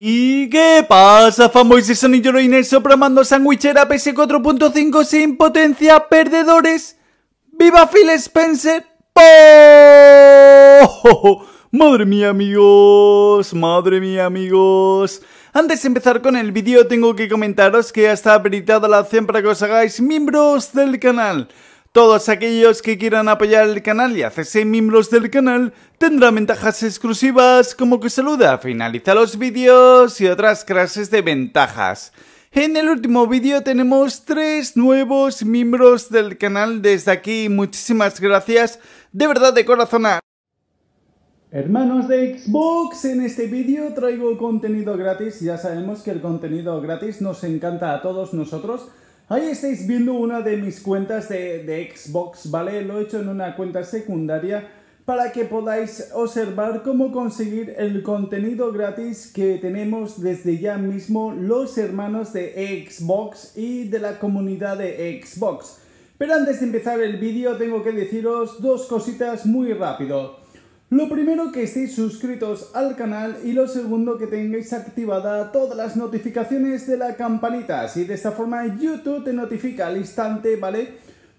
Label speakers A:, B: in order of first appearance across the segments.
A: ¿Y qué pasa, fanboys son y Joiners programando sandwichera PS4.5 sin potencia, perdedores? ¡Viva Phil Spencer! ¡Oh! Madre mía, amigos, madre mía, amigos. Antes de empezar con el vídeo, tengo que comentaros que ya está habilitada la opción para que os hagáis miembros del canal. Todos aquellos que quieran apoyar el canal y hacerse miembros del canal tendrán ventajas exclusivas como que saluda, finaliza los vídeos y otras clases de ventajas. En el último vídeo tenemos tres nuevos miembros del canal desde aquí, muchísimas gracias, de verdad de corazón Hermanos de Xbox, en este vídeo traigo contenido gratis, ya sabemos que el contenido gratis nos encanta a todos nosotros, Ahí estáis viendo una de mis cuentas de, Xbox, ¿vale? Lo he hecho en una cuenta secundaria para que podáis observar cómo conseguir el contenido gratis que tenemos desde ya mismo los hermanos de Xbox y de la comunidad de Xbox. Pero antes de empezar el vídeo tengo que deciros dos cositas muy rápido. Lo primero que estéis suscritos al canal y lo segundo que tengáis activada todas las notificaciones de la campanita, así de esta forma YouTube te notifica al instante, ¿vale?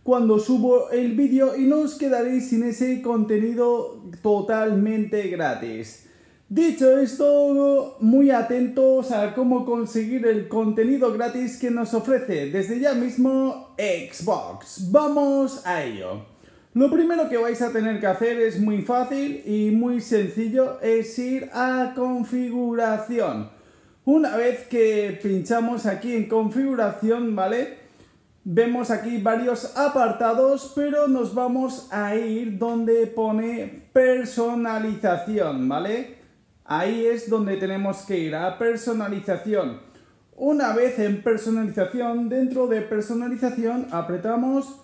A: Cuando subo el vídeo y no os quedaréis sin ese contenido totalmente gratis. Dicho esto, muy atentos a cómo conseguir el contenido gratis que nos ofrece desde ya mismo Xbox. Vamos a ello. Lo primero que vais a tener que hacer es muy fácil y muy sencillo, es ir a configuración. Una vez que pinchamos aquí en configuración, ¿vale? Vemos aquí varios apartados, pero nos vamos a ir donde pone personalización, ¿vale? Ahí es donde tenemos que ir, a personalización. Una vez en personalización, dentro de personalización apretamos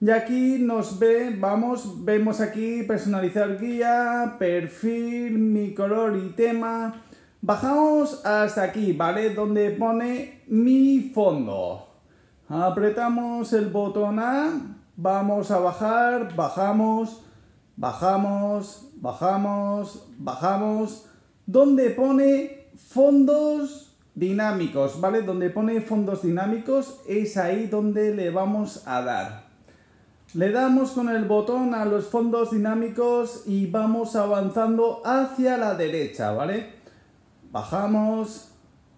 A: y aquí nos ve, vamos, vemos aquí personalizar guía, perfil, mi color y tema. Bajamos hasta aquí, ¿vale? Donde pone mi fondo. Apretamos el botón A, vamos a bajar, bajamos, bajamos, bajamos, bajamos. Donde pone fondos dinámicos, ¿vale? Donde pone fondos dinámicos es ahí donde le vamos a dar. Le damos con el botón a los fondos dinámicos y vamos avanzando hacia la derecha, ¿vale? Bajamos,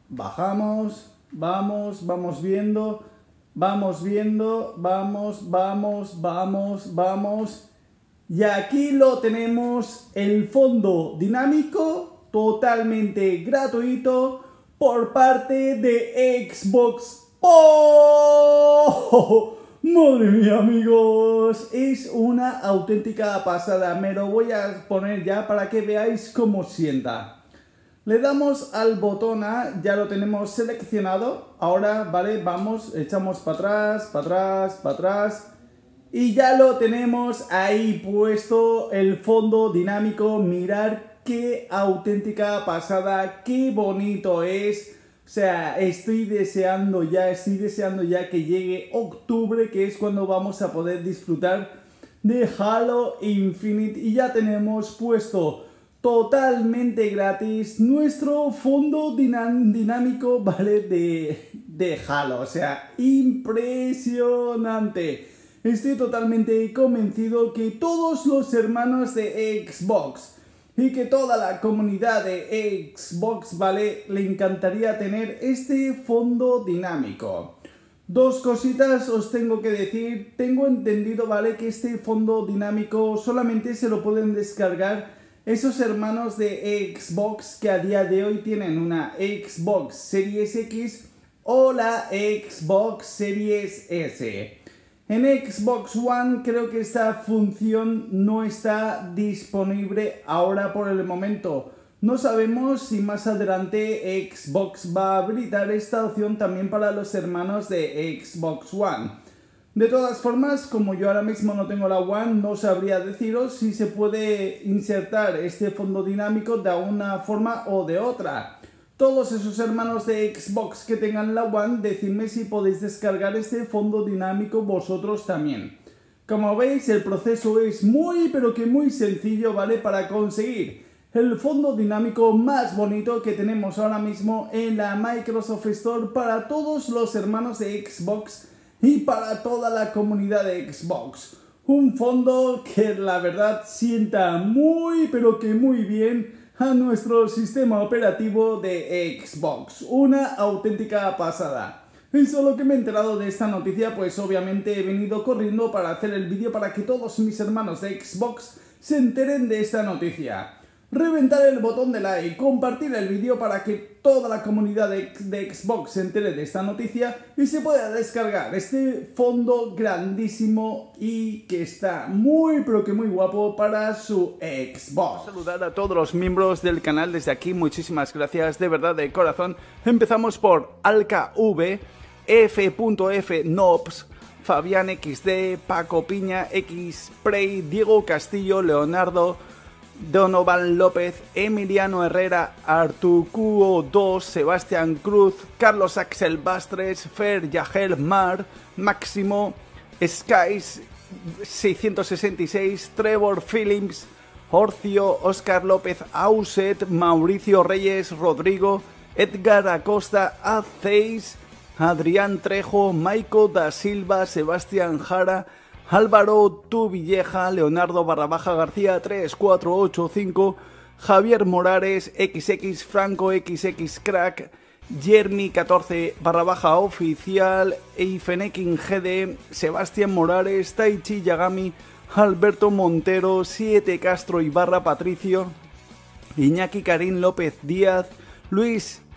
A: bajamos, vamos, vamos viendo, vamos viendo, vamos, vamos, vamos, vamos. Y aquí lo tenemos, el fondo dinámico totalmente gratuito por parte de Xbox. ¡Oh! Madre mía, amigos, es una auténtica pasada. Me lo voy a poner ya para que veáis cómo sienta. Le damos al botón A, ya lo tenemos seleccionado. Ahora, vale, vamos, echamos para atrás, para atrás, para atrás. Y ya lo tenemos ahí puesto el fondo dinámico. Mirar qué auténtica pasada, qué bonito es o sea, estoy deseando ya, estoy deseando ya que llegue octubre, que es cuando vamos a poder disfrutar de Halo Infinite. Y ya tenemos puesto totalmente gratis nuestro fondo dinámico, ¿vale? De, de Halo. O sea, impresionante. Estoy totalmente convencido que todos los hermanos de Xbox y que toda la comunidad de Xbox vale le encantaría tener este fondo dinámico. Dos cositas os tengo que decir, tengo entendido, ¿vale? Que este fondo dinámico solamente se lo pueden descargar esos hermanos de Xbox que a día de hoy tienen una Xbox Series X o la Xbox Series S. En Xbox One creo que esta función no está disponible ahora por el momento. No sabemos si más adelante Xbox va a habilitar esta opción también para los hermanos de Xbox One. De todas formas, como yo ahora mismo no tengo la One, no sabría deciros si se puede insertar este fondo dinámico de una forma o de otra. Todos esos hermanos de Xbox que tengan la One, decidme si podéis descargar este fondo dinámico vosotros también. Como veis, el proceso es muy pero que muy sencillo, ¿vale? Para conseguir el fondo dinámico más bonito que tenemos ahora mismo en la Microsoft Store para todos los hermanos de Xbox y para toda la comunidad de Xbox. Un fondo que la verdad sienta muy pero que muy bien a nuestro sistema operativo de Xbox. Una auténtica pasada. Y solo que me he enterado de esta noticia, pues obviamente he venido corriendo para hacer el vídeo para que todos mis hermanos de Xbox se enteren de esta noticia reventar el botón de like, compartir el vídeo para que toda la comunidad de, Xbox se entere de esta noticia y se pueda descargar este fondo grandísimo y que está muy pero que muy guapo para su Xbox. Saludar a todos los miembros del canal desde aquí, muchísimas gracias de verdad de corazón. Empezamos por AlkaV, F.FNops, Fabián XD, Paco Piña, X Prey, Diego Castillo, Leonardo Donovan López, Emiliano Herrera, Artucuo 2, Sebastián Cruz, Carlos Axel Bastres, Fer Yajer Mar, Máximo, Skies 666, Trevor Phillips, Horcio, Oscar López Auset, Mauricio Reyes, Rodrigo, Edgar Acosta, Azeis, Adrián Trejo, Maico da Silva, Sebastián Jara, Álvaro Tuvilleja, Leonardo Barrabaja García 3485, Javier Morales, XX Franco, XX Crack, Jeremy 14 Barrabaja Oficial, Eifenekin GD, Sebastián Morales, Taichi Yagami, Alberto Montero, 7 Castro Ibarra Patricio, Iñaki Karim López Díaz, Luis